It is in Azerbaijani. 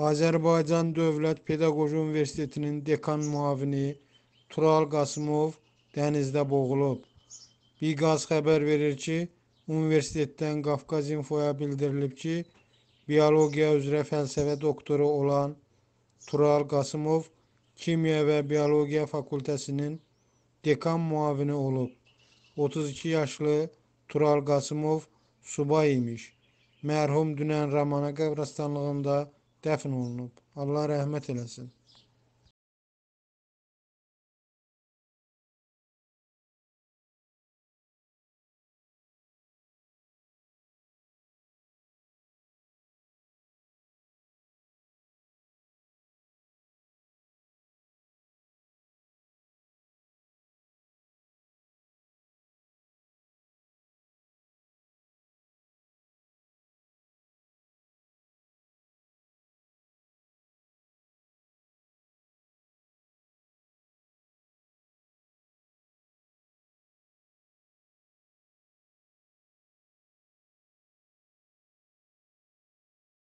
Azərbaycan Dövlət Pedaqoji Universitetinin dekan müavini Tural Qasımov dənizdə boğulub. Biqaz xəbər verir ki, universitetdən Qafqaz Infoya bildirilib ki, biologiya üzrə fəlsəfə doktoru olan Tural Qasımov Kimya və Biologiya fakültəsinin dekan müavini olub. 32 yaşlı Tural Qasımov subay imiş. Mərhum dünən Ramana qəbristanlığında dəfn olunub. Allah rəhmət eləsin.